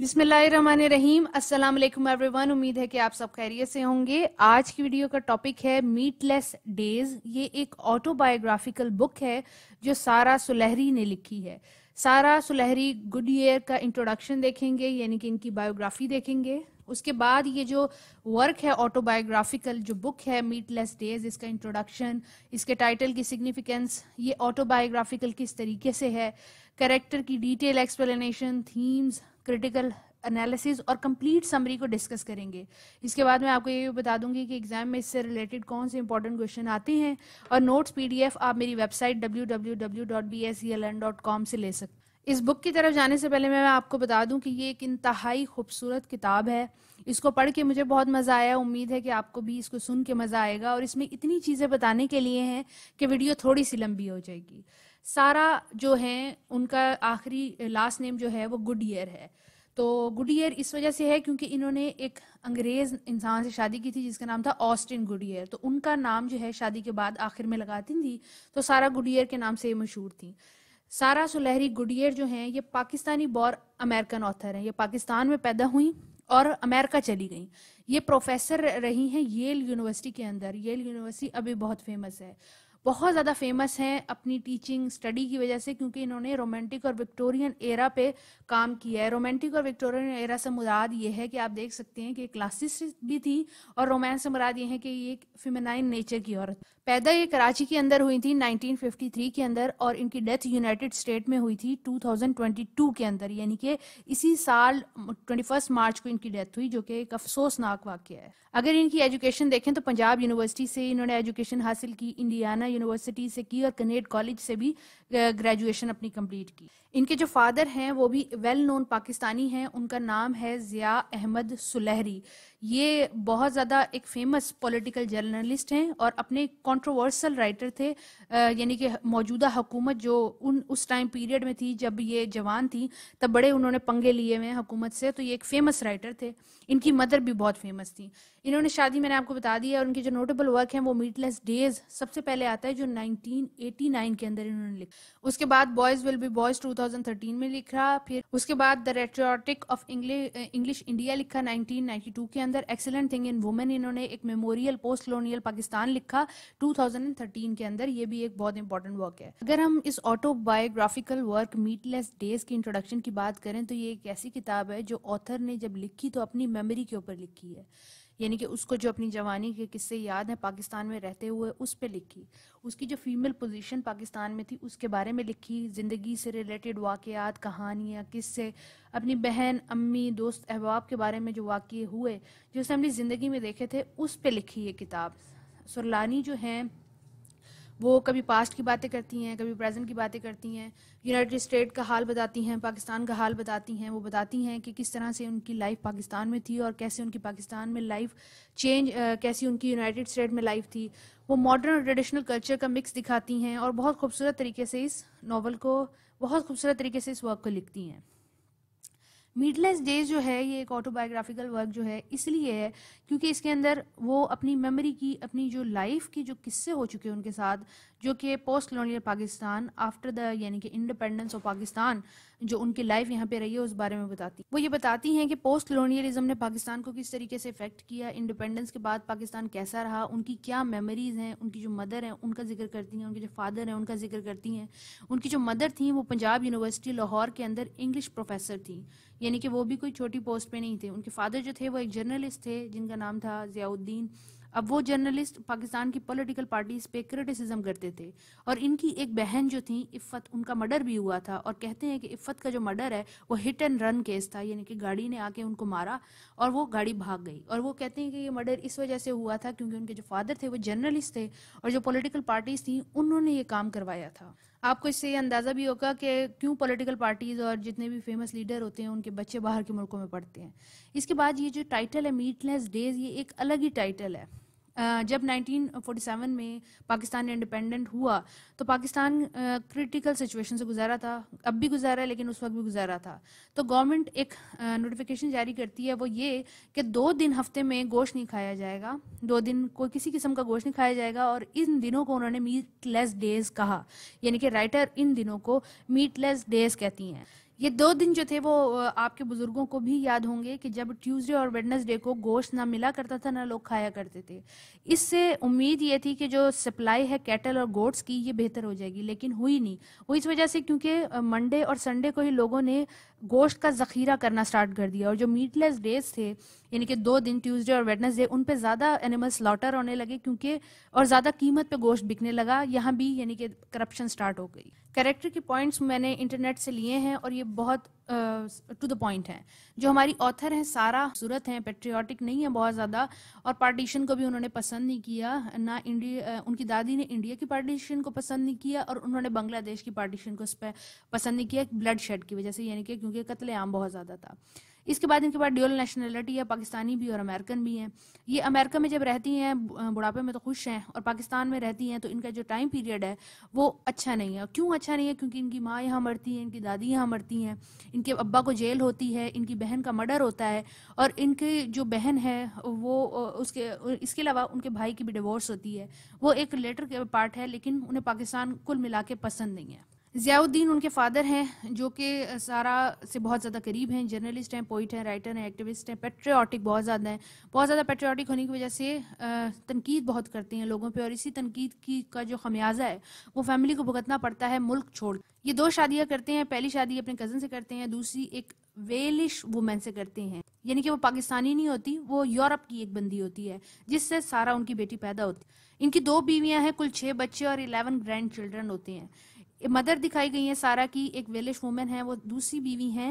बिस्मिल्लाहिर्रहमानिर्रहीम अस्सलाम वालेकुम एवरीवन उम्मीद है कि आप सब खैरियत से होंगे आज की वीडियो का टॉपिक है मीटलेस डेज ये एक ऑटोबायोग्राफिकल बुक है जो सारा सुलहरी ने लिखी है सारा सुलहरी गुड ईयर का इंट्रोडक्शन देखेंगे यानी कि इनकी बायोग्राफी देखेंगे उसके बाद ये जो वर्क है ऑटोबायोग्राफिकल जो बुक है मीटलेस डेज इसका इंट्रोडक्शन इसके टाइटल की सिग्निफिकेंस ये ऑटोबायोग्राफिकल किस तरीके से है करेक्टर की detail explanation themes critical analysis और कंप्लीट समरी को डिस्कस करेंगे इसके बाद मैं आपको ये भी बता दूंगी कि एग्जाम में इससे रिलेटेड कौन से इंपॉर्टेंट क्वेश्चन आते हैं और नोट्स पीडीएफ आप मेरी वेबसाइट www.bseln.com से ले सकते इस बुक की तरफ जाने से पहले मैं आपको बता दूं कि ये एक इंतहाई खूबसूरत किताब है इसको पढ़ के मुझे बहुत मज़ा आया उम्मीद है कि आपको भी इसको सुन के मज़ा आएगा और इसमें इतनी चीज़ें बताने के लिए हैं कि वीडियो थोड़ी सी लंबी हो जाएगी सारा जो है उनका आखिरी लास्ट नेम जो है वो गुड ईयर है तो गुड ईयर इस वजह से है क्योंकि इन्होंने एक अंग्रेज इंसान से शादी की थी जिसका नाम था ऑस्टिन गुड ईयर तो उनका नाम जो है शादी के बाद आखिर में लगाती थी तो सारा गुड ईयर के नाम से मशहूर थी सारा सुलहरी गुडियर जो हैं ये पाकिस्तानी बॉर अमेरिकन ऑथर हैं ये पाकिस्तान में पैदा हुई और अमेरिका चली गई ये प्रोफेसर रही हैं येल यूनिवर्सिटी के अंदर येल यूनिवर्सिटी अभी बहुत फेमस है बहुत ज़्यादा फेमस हैं अपनी टीचिंग स्टडी की वजह से क्योंकि इन्होंने रोमांटिक और विक्टोरियन एरा पे काम किया है रोमांटिक और विक्टोरियन एरा से मुराद ये है कि आप देख सकते हैं कि क्लासिस भी थी और रोमांस से मुराद ये है कि ये फिमेनाइन नेचर की औरत पैदा ये कराची के अंदर हुई थी 1953 के अंदर और इनकी डेथ यूनाइटेड स्टेट में हुई थी टू के अंदर यानी कि इसी साल ट्वेंटी मार्च को इनकी डेथ हुई जो कि एक अफसोसनाक वाक्य है अगर इनकी एजुकेशन देखें तो पंजाब यूनिवर्सिटी से इन्होंने एजुकेशन हासिल की इंडियाना यूनिवर्सिटी से की और कनेड कॉलेज से भी ग्रेजुएशन अपनी कंप्लीट की इनके जो फादर हैं वो भी वेल नोन पाकिस्तानी हैं उनका नाम है ज़िया अहमद सुलहरी ये बहुत ज़्यादा एक फेमस पॉलिटिकल जर्नलिस्ट हैं और अपने कंट्रोवर्सल राइटर थे यानी कि मौजूदा हुकूमत जो उन उस टाइम पीरियड में थी जब ये जवान थी तब बड़े उन्होंने पंगे लिए हुए हैं हुकूमत से तो ये एक फेमस राइटर थे इनकी मदर भी बहुत फेमस थी इन्होंने शादी मैंने आपको बता दी है और उनके जो नोटेबल वर्क हैं वो मीटलेस डेज सबसे पहले आता है जो नाइनटीन के अंदर इन्होंने लिखा उसके बाद बॉयज विल बी बॉयज 2013 में लिखा फिर उसके बाद the rhetoric of English India लिखा 1992 के अंदर एक्सेलेंट थिंग इन वुमेन इन्होंने एक मेमोरियल पोस्ट कलोनियल पाकिस्तान लिखा 2013 के अंदर ये भी एक बहुत इंपॉर्टेंट वर्क है अगर हम इस ऑटोबायोग्राफिकल वर्क मीटलेस डेज की इंट्रोडक्शन की बात करें तो ये एक ऐसी किताब है जो ऑथर ने जब लिखी तो अपनी मेमोरी के ऊपर लिखी है यानी कि उसको जो अपनी जवानी के किस्से याद हैं पाकिस्तान में रहते हुए उस पर लिखी उसकी जो फीमेल पोजीशन पाकिस्तान में थी उसके बारे में लिखी ज़िंदगी से रिलेटेड वाक़ात कहानियाँ किस्से अपनी बहन अम्मी दोस्त अहबाब के बारे में जो वाक़ हुए जो उसने अपनी ज़िंदगी में देखे थे उस पर लिखी ये किताब सुरलानी जो हैं वो कभी पास्ट की बातें करती हैं कभी प्रेजेंट की बातें करती हैं यूनाइटेड स्टेट का हाल बताती हैं पाकिस्तान का हाल बताती हैं वो बताती हैं कि किस तरह से उनकी लाइफ पाकिस्तान में थी और कैसे उनकी पाकिस्तान में लाइफ चेंज कैसी उनकी यूनाइटेड स्टेट में लाइफ थी वो मॉडर्न और ट्रेडिशनल कल्चर का मिक्स दिखाती हैं और बहुत खूबसूरत तरीके से इस नावल को बहुत खूबसूरत तरीके से इस वर्क को लिखती हैं मिडलेस डेज जो है ये एक ऑटोबायोग्राफिकल वर्क जो है इसलिए है क्योंकि इसके अंदर वो अपनी मेमोरी की अपनी जो लाइफ की जो किस्से हो चुके हैं उनके साथ जो कि post colonial Pakistan after the यानी कि इंडिपेंडेंस ऑफ पाकिस्तान जो उनकी लाइफ यहाँ पे रही है उस बारे में बताती वो ये बताती हैं कि पोस्ट कलोनियलिज्म ने पाकिस्तान को किस तरीके से इफेक्ट किया इंडिपेंडेंस के बाद पाकिस्तान कैसा रहा उनकी क्या मेमोरीज हैं उनकी जो मदर हैं उनका जिक्र करती हैं उनके जो फादर हैं उनका जिक्र करती हैं उनकी जो मदर थी वो पंजाब यूनिवर्सिटी लाहौर के अंदर इंग्लिश प्रोफेसर थी यानी कि वो भी कोई छोटी पोस्ट पे नहीं थे उनके फादर जो थे वो एक जर्नलिस्ट थे जिनका नाम था जियाउद्दीन अब वो जर्नलिस्ट पाकिस्तान की पॉलिटिकल पार्टीज पे क्रिटिसिज्म करते थे और इनकी एक बहन जो थी इफ़त उनका मर्डर भी हुआ था और कहते हैं कि इफ़त का जो मर्डर है वो हिट एंड रन केस था यानी कि गाड़ी ने आके उनको मारा और वो गाड़ी भाग गई और वो कहते हैं कि ये मर्डर इस वजह से हुआ था क्योंकि उनके जो फादर थे वो जर्नलिस्ट थे और जो पोलिटिकल पार्टीज थी उन्होंने ये काम करवाया था आपको इससे अंदाज़ा भी होगा कि क्यों पॉलिटिकल पार्टीज़ और जितने भी फेमस लीडर होते हैं उनके बच्चे बाहर के मुल्कों में पढ़ते हैं इसके बाद ये जो टाइटल है मीटलेस डेज ये एक अलग ही टाइटल है जब 1947 में पाकिस्तान इंडिपेंडेंट हुआ तो पाकिस्तान क्रिटिकल सिचुएशन से गुजारा था अब भी गुजारा है लेकिन उस वक्त भी गुजारा था तो गवर्नमेंट एक नोटिफिकेशन जारी करती है वो ये कि दो दिन हफ्ते में गोश्त नहीं खाया जाएगा दो दिन कोई किसी किस्म का गोश्त नहीं खाया जाएगा और इन दिनों को उन्होंने मीट लेस डेज कहा यानी कि राइटर इन दिनों को मीट लेस डेज कहती हैं ये दो दिन जो थे वो आपके बुजुर्गों को भी याद होंगे कि जब ट्यूसडे और वेडनेसडे को गोश्त ना मिला करता था ना लोग खाया करते थे इससे उम्मीद ये थी कि जो सप्लाई है कैटल और गोट्स की ये बेहतर हो जाएगी लेकिन हुई नहीं वो इस वजह से क्योंकि मंडे और संडे को ही लोगों ने गोश्त का जखीरा करना स्टार्ट कर दिया और जो मीटलेस डेज थे यानी कि दो दिन ट्यूसडे और वेडनेसडे उन पर ज़्यादा एनिमल्स लॉटर होने लगे क्योंकि और ज़्यादा कीमत पर गोश्त बिकने लगा यहाँ भी यानी कि करप्शन स्टार्ट हो गई कैरेक्टर के पॉइंट्स मैंने इंटरनेट से लिए हैं और ये बहुत टू द पॉइंट हैं जो हमारी ऑथर हैं सारा सूरत हैं पेट्रियाटिक नहीं है बहुत ज़्यादा और पार्टीशन को भी उन्होंने पसंद नहीं किया ना इंडिया उनकी दादी ने इंडिया की पार्टीशन को पसंद नहीं किया और उन्होंने बांग्लादेश की पार्टीशन को पसंद नहीं किया ब्लड शेड की वजह से यानी कि क्योंकि कत्लेआम बहुत ज़्यादा था इसके बाद इनके पास ड्यूअल नेशनलिटी है पाकिस्तानी भी और अमेरिकन भी हैं ये अमेरिका में जब रहती हैं बुढ़ापे में तो खुश हैं और पाकिस्तान में रहती हैं तो इनका जो टाइम पीरियड है वो अच्छा नहीं है क्यों अच्छा नहीं है क्योंकि इनकी माँ यहाँ मरती हैं इनकी दादी यहाँ मरती हैं इनके अब्बा को जेल होती है इनकी बहन का मर्डर होता है और इनकी जो बहन है वो उसके इसके अलावा उनके भाई की भी डिवोर्स होती है वो एक लेटर पार्ट है लेकिन उन्हें पाकिस्तान कुल मिला के पसंद नहीं है ज़ियाउद्दीन उनके फादर हैं जो कि सारा से बहुत ज़्यादा करीब हैं जर्नलिस्ट हैं पोइट हैं राइटर हैं एक्टिविस्ट हैं पेट्रियाटिक बहुत ज़्यादा हैं बहुत ज़्यादा पेट्रियाटिक होने की वजह से तनकीद बहुत करते हैं लोगों पे और इसी तनकीद की का जो खमियाजा है वो फैमिली को भुगतना पड़ता है मुल्क छोड़ ये दो शादियाँ करते हैं पहली शादी अपने कज़न से करते हैं दूसरी एक वेलिश वुमेन से करते हैं यानी कि वो पाकिस्तानी नहीं होती वो यूरोप की एक बंदी होती है जिससे सारा उनकी बेटी पैदा होती इनकी दो बीवियां हैं कुल छः बच्चे और इलेवन ग्रैंड चिल्ड्रन होते हैं मदर दिखाई गई है सारा की एक वेलिश वुमेन है वो दूसरी बीवी है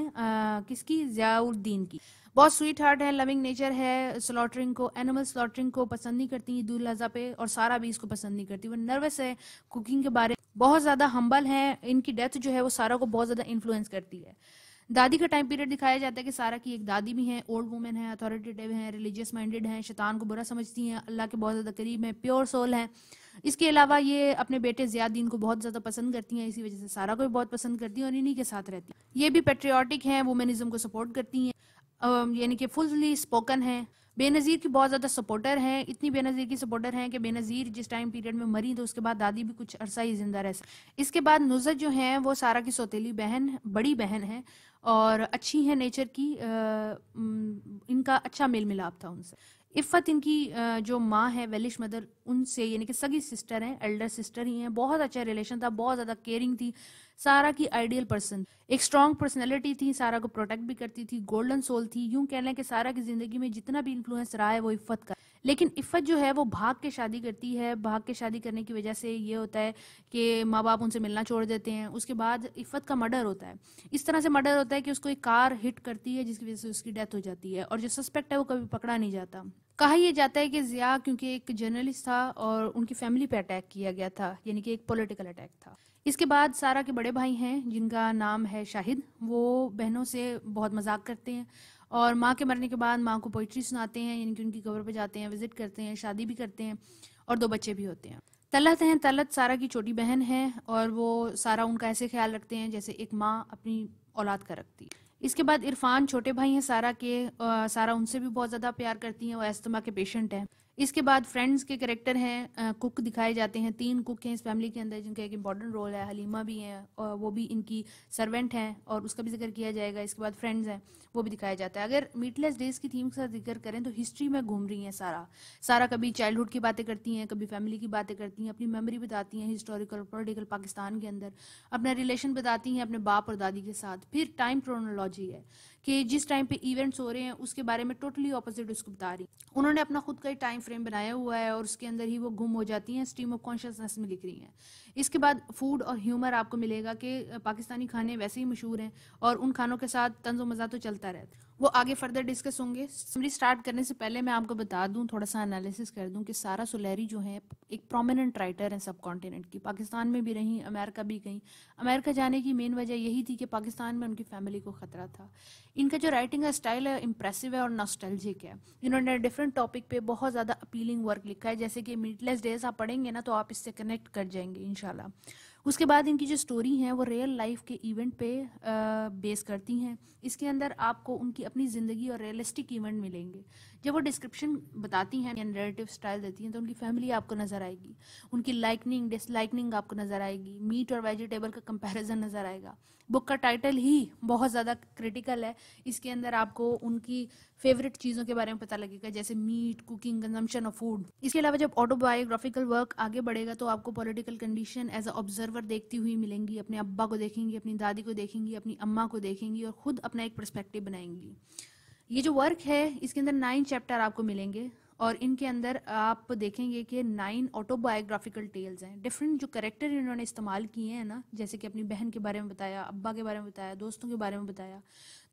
किसकी जियाउद्दीन की बहुत स्वीट हार्ट है लविंग नेचर है स्लॉटरिंग को एनिमल स्लॉटरिंग को पसंद नहीं करती दूर उजा पे और सारा भी इसको पसंद नहीं करती वो नर्वस है कुकिंग के बारे में बहुत ज़्यादा हम्बल है इनकी डेथ जो है वो सारा को बहुत ज़्यादा इन्फ्लुएंस करती है दादी का टाइम पीरियड दिखाया जाता है कि सारा की एक दादी भी है ओल्ड वुमेन है अथॉरिटेटिव है रिलीजियस माइंडेड है शैतान को बुरा समझती है अल्लाह के बहुत ज़्यादा करीब है प्योर सोल है इसके अलावा ये अपने बेटे जियादीन को बहुत ज़्यादा पसंद करती हैं इसी वजह से सारा को भी बहुत पसंद करती हैं और इन्हीं के साथ रहती हैं ये भी पेट्रियाटिक हैं वुमेनिज्म को सपोर्ट करती हैं यानी कि फुल्ली स्पोकन हैं बेनज़ीर की बहुत ज़्यादा सपोर्टर हैं इतनी बेनज़ीर की सपोर्टर हैं कि बेनज़ीर जिस टाइम पीरियड में मरी तो उसके बाद दादी भी कुछ अरसा ही जिंदा रह सकती इसके बाद नुजत जो हैं वो सारा की सौतीली बहन बड़ी बहन है और अच्छी है नेचर की आ, इनका अच्छा मेल मिलाप था उनसे इफ़त इनकी जो माँ है वेलिश मदर उनसे यानी कि सगी सिस्टर हैं एल्डर सिस्टर ही हैं बहुत अच्छा रिलेशन था बहुत ज़्यादा केयरिंग थी सारा की आइडियल पर्सन एक स्ट्रॉन्ग पर्सनैलिटी थी सारा को प्रोटेक्ट भी करती थी गोल्डन सोल थी यूं कहना है कि सारा की ज़िंदगी में जितना भी इन्फ्लुएंस रहा है वो इफ़त का लेकिन इफ़त जो है वो भाग के शादी करती है भाग के शादी करने की वजह से ये होता है कि माँ बाप उनसे मिलना छोड़ देते हैं उसके बाद इफ़त का मर्डर होता है इस तरह से मर्डर होता है कि उसको एक कार हिट करती है जिसकी वजह से उसकी डेथ हो जाती है और जो सस्पेक्ट है वो कभी पकड़ा नहीं जाता कहा यह जाता है कि जिया क्योंकि एक जर्नलिस्ट था और उनकी फैमिली पर अटैक किया गया था यानी कि एक पोलिटिकल अटैक था इसके बाद सारा के बड़े भाई हैं जिनका नाम है शाहिद वो बहनों से बहुत मजाक करते हैं और माँ के मरने के बाद माँ को पोइट्री सुनाते हैं यानी कि उनकी कब्र पर जाते हैं विजिट करते हैं शादी भी करते हैं और दो बच्चे भी होते हैं तलत हैं तलत सारा की छोटी बहन है और वो सारा उनका ऐसे ख्याल रखते हैं जैसे एक माँ अपनी औलाद का रखती है इसके बाद इरफान छोटे भाई हैं सारा के आ, सारा उनसे भी बहुत ज़्यादा प्यार करती हैं वो एस्तमा के पेशेंट हैं इसके बाद फ्रेंड्स के करेक्टर हैं कुक दिखाए जाते हैं तीन कुक हैं इस फैमिली के अंदर जिनका एक इम्पॉर्टेंट रोल है हलीमा भी हैं और वो भी इनकी सर्वेंट हैं और उसका भी जिक्र किया जाएगा इसके बाद फ्रेंड्स हैं वो भी दिखाया जाता है अगर मीटलेस डेज की थीम का जिक्र करें तो हिस्ट्री में घूम रही हैं सारा सारा कभी चाइल्डहुड की बातें करती हैं कभी फैमिली की बातें करती हैं अपनी मेमोरी बताती हैं हिस्टोरिकल पोलिटिकल पाकिस्तान के अंदर अपना रिलेशन बताती हैं अपने बाप और दादी के साथ फिर टाइम क्रोनोलॉजी है कि जिस टाइम पे इवेंट्स हो रहे हैं उसके बारे में टोटली ऑपोजिट उसको बता रही उन्होंने अपना खुद का ही टाइम फ्रेम बनाया हुआ है और उसके अंदर ही वो गुम हो जाती हैं स्टीम ऑफ कॉन्शियसनेस में लिख रही हैं इसके बाद फूड और ह्यूमर आपको मिलेगा कि पाकिस्तानी खाने वैसे ही मशहूर हैं और उन खानों के साथ तंज मज़ा तो चलता रहता है वो आगे फर्दर डिस्कस होंगे समरी स्टार्ट करने से पहले मैं आपको बता दूं थोड़ा सा एनालिसिस कर दूं कि सारा सुलहरी जो है एक प्रोमिनेंट राइटर है सब कॉन्टीनेंट की पाकिस्तान में भी रहीं अमेरिका भी गई अमेरिका जाने की मेन वजह यही थी कि पाकिस्तान में उनकी फैमिली को ख़तरा था इनका जो राइटिंग का स्टाइल है इम्प्रेसिव है और नॉस्टेलजिक है इन्होंने डिफरेंट टॉपिक पर बहुत ज़्यादा अपीलिंग वर्क लिखा है जैसे कि मीटलेस डेज आप पढ़ेंगे ना तो आप इससे कनेक्ट कर जाएंगे इनशाला उसके बाद इनकी जो स्टोरी है वो रियल लाइफ के इवेंट पे बेस करती हैं इसके अंदर आपको उनकी अपनी ज़िंदगी और रियलिस्टिक इवेंट मिलेंगे जब वो डिस्क्रिप्शन बताती हैं या नरेटिव स्टाइल देती हैं तो उनकी फैमिली आपको नज़र आएगी उनकी लाइकनिंग डिसलाइकनिंग आपको नज़र आएगी मीट और वेजिटेबल का कंपेरिजन नज़र आएगा बुक का टाइटल ही बहुत ज़्यादा क्रिटिकल है इसके अंदर आपको उनकी फेवरेट चीज़ों के बारे में पता लगेगा जैसे meat cooking consumption of food इसके अलावा जब ऑटोबायोग्राफिकल वर्क आगे बढ़ेगा तो आपको political condition as a observer जानवर देखती हुई मिलेंगी अपने अब्बा को देखेंगी अपनी दादी को देखेंगी अपनी अम्मा को देखेंगी और ख़ुद अपना एक परस्पेक्टिव बनाएंगी ये जो वर्क है इसके अंदर नाइन चैप्टर आपको मिलेंगे और इनके अंदर आप देखेंगे कि नाइन ऑटोबायोग्राफिकल टेल्स हैं डिफरेंट जो करेक्टर इन्होंने इस्तेमाल किए हैं ना जैसे कि अपनी बहन के बारे में बताया अब्बा के बारे में बताया दोस्तों के बारे में बताया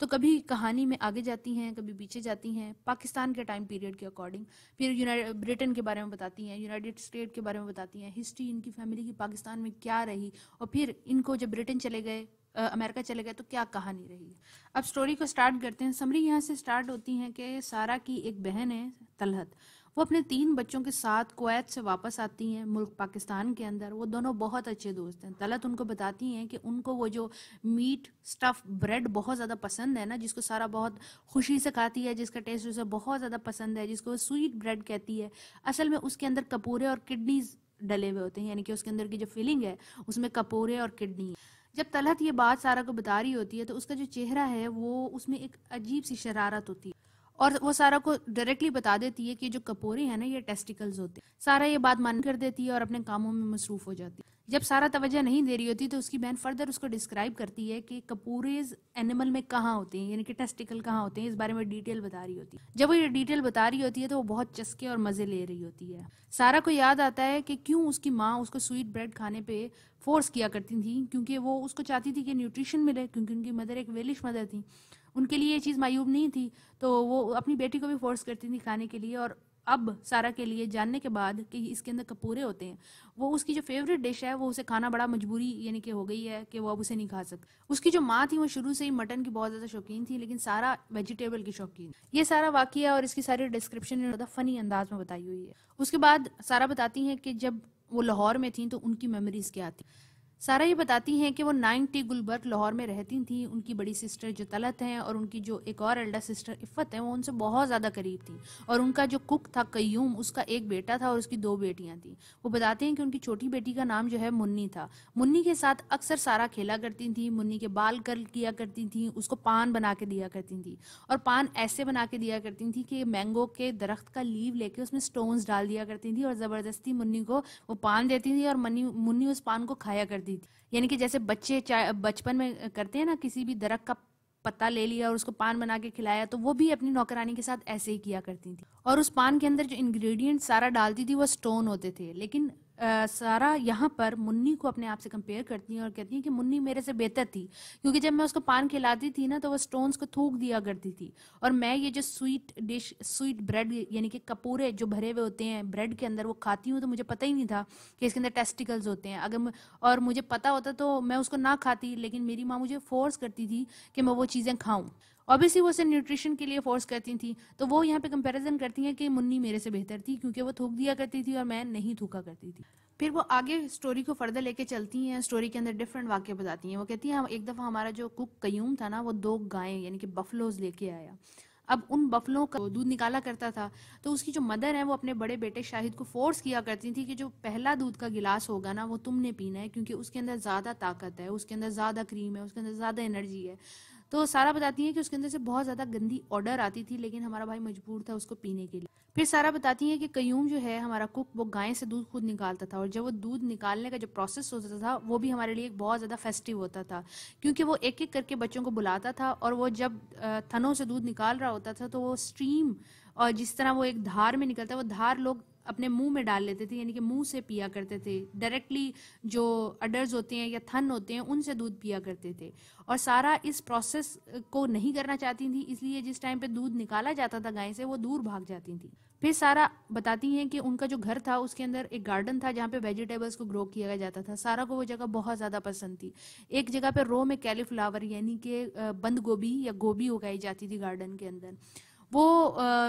तो कभी कहानी में आगे जाती हैं कभी पीछे जाती हैं पाकिस्तान के टाइम पीरियड के अकॉर्डिंग फिर ब्रिटेन के बारे में बताती हैं यूनाइटेड स्टेट के बारे में बताती हैं हिस्ट्री इनकी फैमिली की पाकिस्तान में क्या रही और फिर इनको जब ब्रिटेन चले गए अमेरिका चले गए तो क्या कहानी रही अब स्टोरी को स्टार्ट करते हैं समरी यहाँ से स्टार्ट होती हैं कि सारा की एक बहन है तलहत वो अपने तीन बच्चों के साथ कोत से वापस आती हैं मुल्क पाकिस्तान के अंदर वो दोनों बहुत अच्छे दोस्त हैं तलत उनको बताती हैं कि उनको वो जो मीट स्टफ ब्रेड बहुत ज़्यादा पसंद है ना जिसको सारा बहुत खुशी से खाती है जिसका टेस्ट उसे बहुत ज़्यादा पसंद है जिसको स्वीट ब्रेड कहती है असल में उसके अंदर कपूरे और किडनीज डले हुए होते हैं यानी कि उसके अंदर की जो फीलिंग है उसमें कपूरे और किडनी जब तलहत ये बात सारा को बता रही होती है तो उसका जो चेहरा है वो उसमें एक अजीब सी शरारत होती है और वो सारा को डायरेक्टली बता देती है कि जो कपोरे हैं ना ये टेस्टिकल्स होते हैं सारा ये बात मान कर देती है और अपने कामों में मसरूफ हो जाती है जब सारा तवज्जो नहीं दे रही होती तो उसकी बहन फर्दर उसको डिस्क्राइब करती है कि कपूरेज एनिमल में कहाँ होते हैं यानी कि टेस्टिकल कहाँ होते हैं इस बारे में डिटेल बता रही होती है जब वो ये डिटेल बता रही होती है तो वो बहुत चस्के और मज़े ले रही होती है सारा को याद आता है कि क्यों उसकी माँ उसको स्वीट ब्रेड खाने पर फोर्स किया करती थी क्योंकि वो उसको चाहती थी कि न्यूट्रिशन मिले क्योंकि उनकी मदर एक वेलिश मदर थी उनके लिए ये चीज़ मायूब नहीं थी तो वो अपनी बेटी को भी फोर्स करती थी खाने के लिए और अब सारा के लिए जानने के बाद कि इसके अंदर कपूरे होते हैं वो उसकी जो फेवरेट डिश है वो उसे खाना बड़ा मजबूरी यानी कि हो गई है कि वो अब उसे नहीं खा सक उसकी जो माँ थी वो शुरू से ही मटन की बहुत ज़्यादा शौकीन थी लेकिन सारा वेजिटेबल की शौकीन ये सारा वाक्य है और इसकी सारी डिस्क्रिप्शन ज़्यादा फ़नी अंदाज में बताई हुई है उसके बाद सारा बताती हैं कि जब वो लाहौर में थी तो उनकी मेमोरीज़ क्या थी सारा ये बताती हैं कि वो नाइन टी गुलबर्ग लाहौर में रहती थी उनकी बड़ी सिस्टर जो तलत हैं और उनकी जो एक और एल्डर सिस्टर इफ़त हैं वो उनसे बहुत ज़्यादा करीब थी और उनका जो कुक था कयूम उसका एक बेटा था और उसकी दो बेटियाँ थीं वो बताते हैं कि उनकी छोटी बेटी का नाम जो है मुन्नी था मुन्नी के साथ अक्सर सारा खेला करती थी मुन्नी के बाल कर किया करती थी उसको पान बना के दिया करती थी और पान ऐसे बना के दिया करती थी कि मैंगो के दरख्त का लीव लेके उसमें स्टोन्स डाल दिया करती थी और ज़बरदस्ती मुन्नी को वो पान देती थी और मुन्नी उस पान को खाया करती थी यानी कि जैसे बच्चे बचपन में करते हैं ना किसी भी दरख का पत्ता ले लिया और उसको पान बना के खिलाया तो वो भी अपनी नौकरानी के साथ ऐसे ही किया करती थी और उस पान के अंदर जो इंग्रेडिएंट सारा डालती थी वो स्टोन होते थे लेकिन सारा यहाँ पर मुन्नी को अपने आप से कंपेयर करती है और कहती हैं कि मुन्नी मेरे से बेहतर थी क्योंकि जब मैं उसको पान खिलाती थी ना तो वो स्टोन्स को थूक दिया करती थी और मैं ये जो स्वीट डिश स्वीट ब्रेड यानी कि कपूरे जो भरे हुए होते हैं ब्रेड के अंदर वो खाती हूँ तो मुझे पता ही नहीं था कि इसके अंदर टेस्टिकल्स होते हैं अगर और मुझे पता होता तो मैं उसको ना खाती लेकिन मेरी माँ मुझे फोर्स करती थी कि मैं वो चीज़ें खाऊँ ऑब्वियसली वो उसे न्यूट्रिशन के लिए फोर्स करती थी तो वो यहाँ पे कंपैरिजन करती हैं कि मुन्नी मेरे से बेहतर थी क्योंकि वो थूक दिया करती थी और मैं नहीं थूका करती थी फिर वो आगे स्टोरी को फर्दर लेके चलती हैं स्टोरी के अंदर डिफरेंट वाक्य बताती हैं वो कहती हैं एक दफ़ा हमारा जो कुक कयूम था ना वो दो गायें यानी कि बफलोज लेके आया अब उन बफलों का दूध निकाला करता था तो उसकी जो मदर है वो अपने बड़े बेटे शाहिद को फोर्स किया करती थी कि जो पहला दूध का गिलास होगा ना वो तुमने पीना है क्योंकि उसके अंदर ज़्यादा ताकत है उसके अंदर ज़्यादा क्रीम है उसके अंदर ज़्यादा एनर्जी है तो सारा बताती है कि उसके अंदर से बहुत ज्यादा गंदी ऑर्डर आती थी लेकिन हमारा भाई मजबूर था उसको पीने के लिए फिर सारा बताती है कि कयूम जो है हमारा कुक वो गाय से दूध खुद निकालता था और जब वो दूध निकालने का जो प्रोसेस होता था वो भी हमारे लिए एक बहुत ज़्यादा फेस्टिव होता था क्योंकि वो एक एक करके बच्चों को बुलाता था और वो जब थनों से दूध निकाल रहा होता था तो वो स्ट्रीम और जिस तरह वो एक धार में निकलता है वो धार लोग अपने मुंह में डाल लेते थे यानी कि मुंह से पिया करते थे डायरेक्टली जो अडर्स होते हैं या थन होते हैं उनसे दूध पिया करते थे और सारा इस प्रोसेस को नहीं करना चाहती थी इसलिए जिस टाइम पे दूध निकाला जाता था गाय से वो दूर भाग जाती थी फिर सारा बताती हैं कि उनका जो घर था उसके अंदर एक गार्डन था जहाँ पे वेजिटेबल्स को ग्रो किया जाता था सारा को वो जगह बहुत ज़्यादा पसंद थी एक जगह पे रो में कैलीफ्लावर यानी कि बंद गोभी या गोभी उगाई जाती थी गार्डन के अंदर वो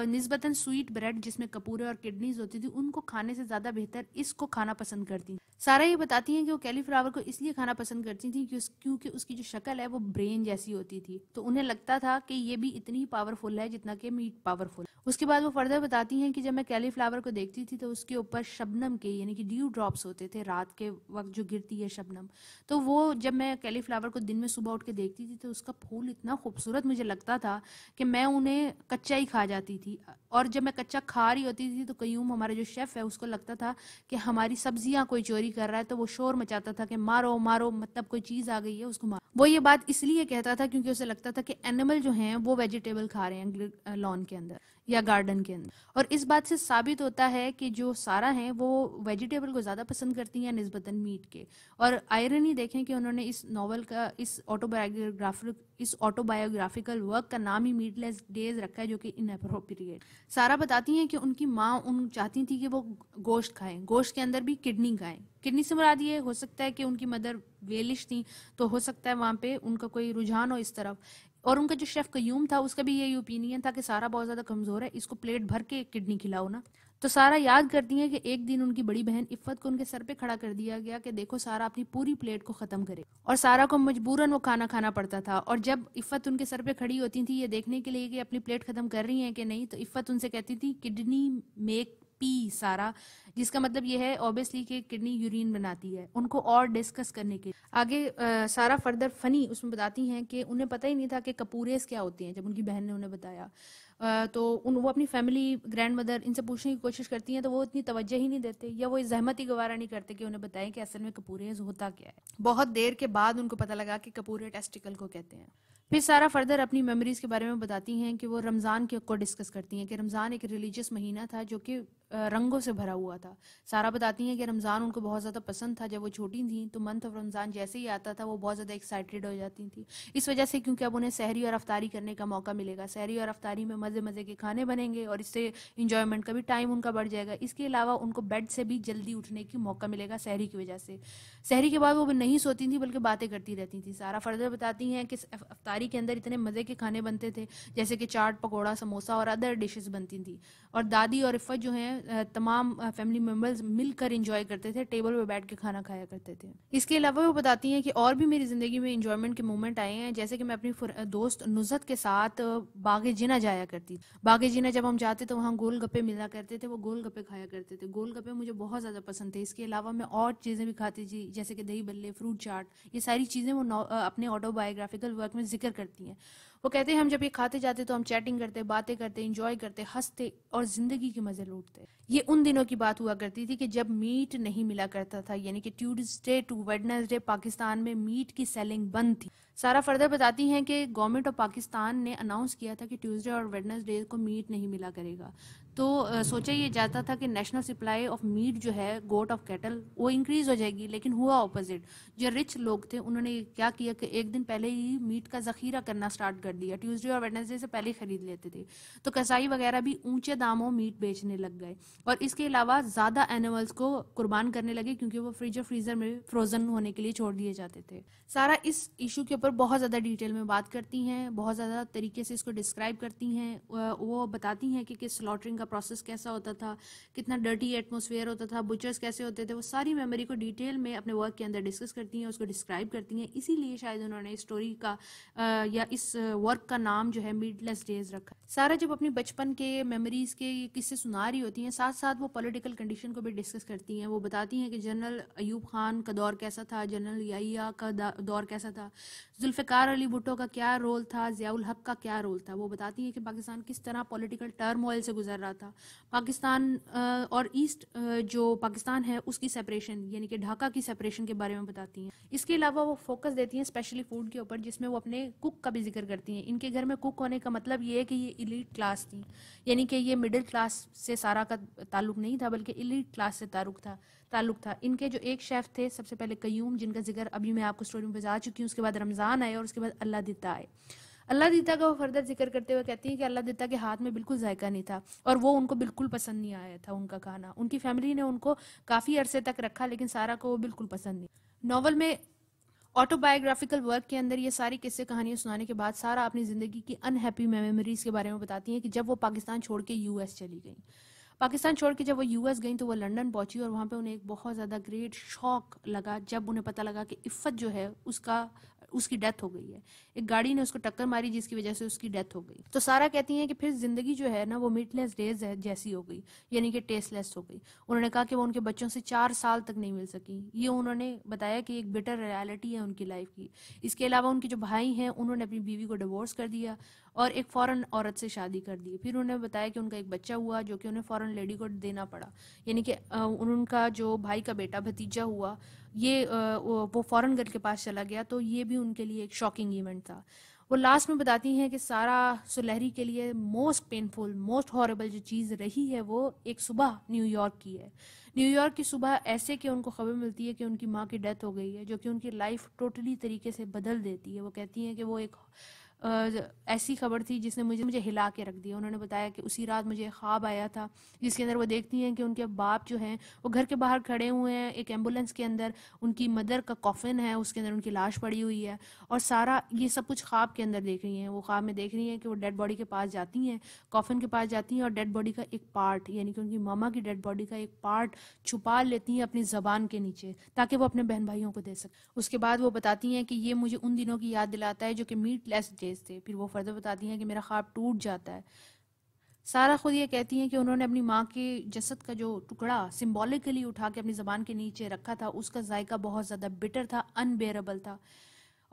नस्बता स्वीट ब्रेड जिसमें कपूरे और किडनीज होती थी उनको खाने से ज़्यादा बेहतर इसको खाना पसंद करती सारा ये बताती हैं कि वो कैलीफ्लावर को इसलिए खाना पसंद करती थी क्योंकि उसकी जो शक्ल है वो ब्रेन जैसी होती थी तो उन्हें लगता था कि ये भी इतनी पावरफुल है जितना कि मीट पावरफुल उसके बाद वो फर्दर बताती हैं कि जब मैं कैलीफ्लावर को देखती थी तो उसके ऊपर शबनम के यानी कि ड्यू ड्रॉप्स होते थे रात के वक्त जो गिरती है शबनम तो वो जब मैं कैलीफ्लावर को दिन में सुबह उठ के देखती थी तो उसका फूल इतना खूबसूरत मुझे लगता था कि मैं उन्हें कच्चा ही खा जाती थी और जब मैं कच्चा खा रही होती थी तो कयूम हमारा जो शेफ़ है उसको लगता था कि हमारी सब्जियाँ कोई चोरी कर रहा है तो वो शोर मचाता था कि मारो मारो मतलब कोई चीज़ आ गई है उसको मारो वो ये बात इसलिए कहता था क्योंकि उसे लगता था कि एनिमल जो हैं वो वेजिटेबल खा रहे हैं लॉन के अंदर या गार्डन के अंदर और इस बात से साबित होता है कि जो सारा है वो वेजिटेबल को ज़्यादा पसंद करती हैं नस्बता मीट के और आयरन ही देखें कि उन्होंने इस नावल का इस ऑटोबायोग्राफिक इस ऑटोबायोग्राफिकल वर्क का नाम ही मीटलेस डेज रखा है जो कि इनअप्रोप्रिएट सारा बताती हैं कि उनकी माँ उन चाहती थी कि वो गोश्त खाएं गोश्त के अंदर भी किडनी खाएं किडनी से मुराद ये हो सकता है कि उनकी मदर वेलिश थी तो हो सकता है वहाँ पे उनका कोई रुझान हो इस तरफ और उनका जो शेफ कयूम था उसका भी यही ओपिनियन था कि सारा बहुत ज़्यादा कमज़ोर है इसको प्लेट भर के किडनी खिलाओ ना तो सारा याद करती है कि एक दिन उनकी बड़ी बहन इफ़त को उनके सर पे खड़ा कर दिया गया कि देखो सारा अपनी पूरी प्लेट को ख़त्म करे और सारा को मजबूरन वो खाना खाना पड़ता था और जब इफ़त उनके सर पे खड़ी होती थी ये देखने के लिए कि अपनी प्लेट ख़त्म कर रही हैं कि नहीं तो इफ़त उनसे कहती थी किडनी मेक पी सारा जिसका मतलब यह है ऑब्वियसली कि किडनी यूरिन बनाती है उनको और डिस्कस करने के आगे आ, सारा फर्दर फनी उसमें बताती हैं कि उन्हें पता ही नहीं था कि कपूरेस क्या होते हैं जब उनकी बहन ने उन्हें बताया आ, तो उन वो अपनी फैमिली ग्रैंड मदर इनसे पूछने की कोशिश करती हैं तो वो इतनी तवज्जो ही नहीं देते या वो जहमत ही गवारा नहीं करते कि उन्हें बताएं कि असल में कपूरेज होता क्या है बहुत देर के बाद उनको पता लगा कि कपूरे टेस्टिकल को कहते हैं फिर सारा फर्दर अपनी मेमोरीज के बारे में बताती हैं कि वो रमज़ान के को डिस्कस करती हैं कि रमज़ान एक रिलीजियस महीना था जो कि रंगों से भरा हुआ था सारा बताती हैं कि रमज़ान उनको बहुत ज़्यादा पसंद था जब वो छोटी थी तो मंथ ऑफ रमज़ान जैसे ही आता था वो बहुत ज़्यादा एक्साइटेड हो जाती थी इस वजह से क्योंकि अब उन्हें सहरी और अफ्तारी करने का मौका मिलेगा सहरी और अफ्तारी में मज़े मज़े के खाने बनेंगे और इससे इंजॉयमेंट का भी टाइम उनका बढ़ जाएगा इसके अलावा उनको बेड से भी जल्दी उठने की मौका मिलेगा सहरी की वजह से सहरी के बाद वो नहीं सोती थी बल्कि बातें करती रहती थी सारा फर्दर बताती हैं कि अफ्तारी तारी के अंदर इतने मज़े के खाने बनते थे जैसे कि चाट पकौड़ा समोसा और अदर डिशेस बनती थी और दादी और इफ़त जो हैं तमाम फैमिली मेम्बर्स मिलकर इंजॉय करते थे टेबल पर बैठ के खाना खाया करते थे इसके अलावा वो बताती हैं कि और भी मेरी ज़िंदगी में इंजॉयमेंट के मोमेंट आए हैं जैसे कि मैं अपनी दोस्त नुजत के साथ बाग जिना जाया करती बाग जिना जब हम जाते तो वहाँ गोल गप्पे मिला करते थे वो गोल गप्पे खाया करते थे गोल गप्पे मुझे बहुत ज़्यादा पसंद थे इसके अलावा मैं और चीज़ें भी खाती थी जैसे कि दही बल्ले फ्रूट चाट ये सारी चीज़ें वो अपने ऑटोबायोग्राफिकल वर्क में जिक्र करती हैं वो कहते हैं हम जब ये खाते जाते तो हम चैटिंग करते बातें करते इंजॉय करते हंसते और जिंदगी के मजे लूटते ये उन दिनों की बात हुआ करती थी कि जब मीट नहीं मिला करता था यानी कि ट्यूजडे टू वेडनेसडे पाकिस्तान में मीट की सेलिंग बंद थी सारा फर्दर बताती हैं कि गवर्नमेंट ऑफ पाकिस्तान ने अनाउंस किया था कि ट्यूसडे और वेडनेसडे को मीट नहीं मिला करेगा तो सोचा ये जाता था कि नेशनल सप्लाई ऑफ मीट जो है गोट ऑफ कैटल वो इंक्रीज हो जाएगी लेकिन हुआ ऑपोजिट जो रिच लोग थे उन्होंने क्या किया कि एक दिन पहले ही मीट का जखीरा करना स्टार्ट कर दिया ट्यूसडे और वेडनेसडे से पहले खरीद लेते थे तो कसाई वगैरह भी ऊंचे दामों मीट बेचने लग गए और इसके अलावा ज़्यादा एनिमल्स को कुर्बान करने लगे क्योंकि वो फ्रिज और फ्रीज़र में फ्रोजन होने के लिए छोड़ दिए जाते थे सारा इस इशू के ऊपर बहुत ज़्यादा डिटेल में बात करती हैं बहुत ज़्यादा तरीके से इसको डिस्क्राइब करती हैं वो बताती हैं कि किस स्लॉटरिंग का का प्रोसेस कैसा होता था कितना डर्टी एटमोसफेयर होता था बुचर्स कैसे होते थे वो सारी मेमोरी को डिटेल में अपने वर्क के अंदर डिस्कस करती हैं उसको डिस्क्राइब करती हैं इसीलिए शायद उन्होंने इस स्टोरी का या इस वर्क का नाम जो है मिडलेस डेज रखा सारा जब अपने बचपन के मेमोरीज के किस्से सुना रही होती हैं साथ साथ वो पॉलिटिकल कंडीशन को भी डिस्कस करती हैं वो बताती हैं कि जनरल अयूब खान का दौर कैसा था जनरल या का दौर कैसा था जुल्फ़िकार अली भुट्टो का क्या रोल था जियाउल हक का क्या रोल था वो बताती हैं कि पाकिस्तान किस तरह पॉलिटिकल टर्म से गुजर रहा था पाकिस्तान और ईस्ट जो पाकिस्तान है उसकी सेपरेशन यानी कि ढाका की सेपरेशन के बारे में बताती हैं इसके अलावा वो फोकस देती हैं स्पेशली फूड के ऊपर जिसमें वो अपने कुक का भी जिक्र करती हैं इनके घर में कुक होने का मतलब ये है कि ये इलीट क्लास थी यानी कि ये मिडिल क्लास से सारा का ताल्लुक नहीं था बल्कि इलीट क्लास से ताल्लुक था ताल्लुक था इनके जो एक शेफ़ थे सबसे पहले कयूम जिनका जिक्र अभी मैं आपको स्टोरी में बजा चुकी हूँ उसके बाद रमज़ान आए और उसके बाद अल्लाह दिता आए अल्लाह दीता का वो फर्दर जिक्र करते हुए कहती है कि अल्लाह दीता के हाथ में बिल्कुल जायका नहीं था और वो उनको बिल्कुल पसंद नहीं आया था उनका खाना उनकी फैमिली ने उनको काफ़ी अरसे तक रखा लेकिन सारा को वो बिल्कुल पसंद नहीं नावल में ऑटोबायोग्राफिकल वर्क के अंदर ये सारी किस्से कहानियाँ सुनाने के बाद सारा अपनी ज़िंदगी की अनहैप्पी मेमोरीज के बारे में बताती हैं कि जब वो पाकिस्तान छोड़ के यूएस चली गई पाकिस्तान छोड़ के जब वो यूएस गई तो वो लंदन पहुंची और वहाँ पे उन्हें एक बहुत ज़्यादा ग्रेट शॉक लगा जब उन्हें पता लगा कि इफ़त जो है उसका उसकी डेथ हो गई है एक गाड़ी ने उसको टक्कर मारी जिसकी वजह से उसकी डेथ हो गई तो सारा कहती हैं कि फिर जिंदगी जो है ना वो मीटलेस डेज जैसी हो गई यानी कि टेस्टलेस हो गई उन्होंने कहा कि वो उनके बच्चों से चार साल तक नहीं मिल सकी ये उन्होंने बताया कि एक बेटर रियलिटी है उनकी लाइफ की इसके अलावा उनके जो भाई हैं उन्होंने अपनी बीवी को डिवोर्स कर दिया और एक फ़ॉरन औरत से शादी कर दी फिर उन्होंने बताया कि उनका एक बच्चा हुआ जो कि उन्हें फ़ॉरन लेडी को देना पड़ा यानी कि उनका जो भाई का बेटा भतीजा हुआ ये वो फॉरेन गर्ल के पास चला गया तो ये भी उनके लिए एक शॉकिंग इवेंट था वो लास्ट में बताती हैं कि सारा सुलहरी के लिए मोस्ट पेनफुल मोस्ट हॉरेबल जो चीज़ रही है वो एक सुबह न्यूयॉर्क की है न्यूयॉर्क की सुबह ऐसे कि उनको खबर मिलती है कि उनकी माँ की डेथ हो गई है जो कि उनकी लाइफ टोटली तरीके से बदल देती है वो कहती हैं कि वो एक ऐसी खबर थी जिसने मुझे मुझे हिला के रख दिया उन्होंने बताया कि उसी रात मुझे ख्वाब आया था जिसके अंदर वो देखती हैं कि उनके बाप जो हैं वो घर के बाहर खड़े हुए हैं एक एम्बुलेंस के अंदर उनकी मदर का कॉफिन है उसके अंदर उनकी लाश पड़ी हुई है और सारा ये सब कुछ ख्वाब के अंदर देख रही हैं वो ख्वाब में देख रही हैं कि वो डेड बॉडी के पास जाती हैं कॉफिन के पास जाती हैं और डेड बॉडी का एक पार्ट यानी कि उनकी मामा की डेड बॉडी का एक पार्ट छुपा लेती हैं अपनी ज़बान के नीचे ताकि वो अपने बहन भाइयों को दे सकें उसके बाद वो बताती हैं कि ये मुझे उन दिनों की याद दिलाता है जो कि मीट लेस डेज थे फिर वो फर्दर बताती हैं कि मेरा ख्वाब टूट जाता है सारा खुद ये कहती हैं कि उन्होंने अपनी माँ के जसद का जो टुकड़ा सिम्बॉलिकली उठा के अपनी ज़बान के नीचे रखा था उसका जायका बहुत ज़्यादा बिटर था अनबेरेबल था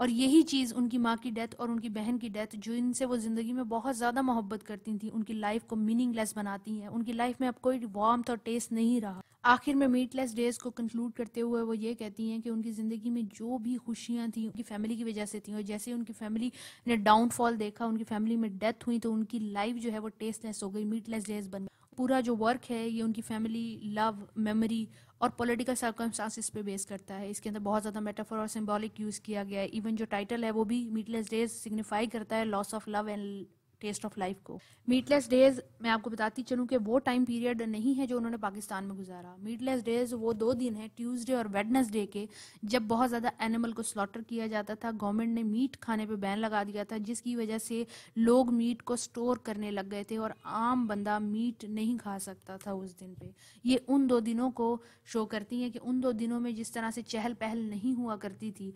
और यही चीज़ उनकी माँ की डेथ और उनकी बहन की डेथ जो इनसे वो ज़िंदगी में बहुत ज़्यादा मोहब्बत करती थी उनकी लाइफ को मीनिंगलेस बनाती है उनकी लाइफ में अब कोई वार्म और टेस्ट नहीं रहा आखिर में मीटलेस डेज को कंक्लूड करते हुए वो ये कहती हैं कि उनकी ज़िंदगी में जो भी खुशियाँ थी उनकी फैमिली की वजह से थी और जैसे उनकी फैमिली ने डाउनफॉल देखा उनकी फैमिली में डेथ हुई तो उनकी लाइफ जो है वो टेस्टलेस हो गई मीटलेस डेज बन गई पूरा जो वर्क है ये उनकी फैमिली लव मेमोरी और पॉलिटिकल सर्कमस्टांसिस पे बेस करता है इसके अंदर बहुत ज़्यादा मेटाफर और सिम्बॉलिक यूज़ किया गया है इवन जो टाइटल है वो भी मीटलेस डेज सिग्निफाई करता है loss of love and taste of life को मीटलेस डेज मैं आपको बताती चलूँ कि वो टाइम पीरियड नहीं है जो उन्होंने पाकिस्तान में गुजारा मीटलेस डेज वो दो दिन है ट्यूसडे और वेडनेसडे के जब बहुत ज़्यादा एनिमल को स्लॉटर किया जाता था गवर्नमेंट ने मीट खाने पर बैन लगा दिया था जिसकी वजह से लोग मीट को स्टोर करने लग गए थे और आम बंदा मीट नहीं खा सकता था उस दिन पे ये उन दो दिनों को शो करती हैं कि उन दो दिनों में जिस तरह से चहल पहल नहीं हुआ करती थी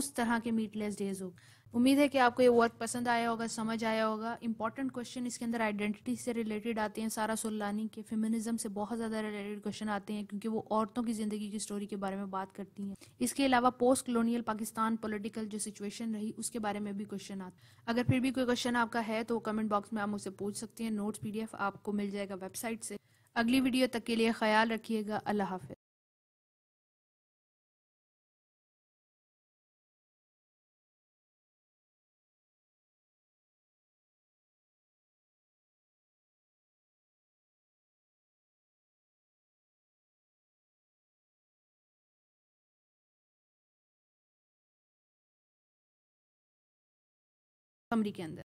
उस तरह के मीटलेस डेज हो उम्मीद है कि आपको ये वर्क पसंद आया होगा समझ आया होगा इंपॉर्टेंट क्वेश्चन इसके अंदर आइडेंटिटी से रिलेटेड आते हैं सारा सुल्लानी के फेमिनिज्म से बहुत ज़्यादा रिलेटेड क्वेश्चन आते हैं क्योंकि वो औरतों की ज़िंदगी की स्टोरी के बारे में बात करती हैं इसके अलावा पोस्ट कलोनियल पाकिस्तान पोलिटिकल जो सिचुएशन रही उसके बारे में भी क्वेश्चन आते अगर फिर भी कोई क्वेश्चन आपका है तो कमेंट बॉक्स में आप मुझसे पूछ सकते हैं नोट्स पी आपको मिल जाएगा वेबसाइट से अगली वीडियो तक के लिए ख्याल रखिएगा अल्लाह हाफि कमरी के अंदर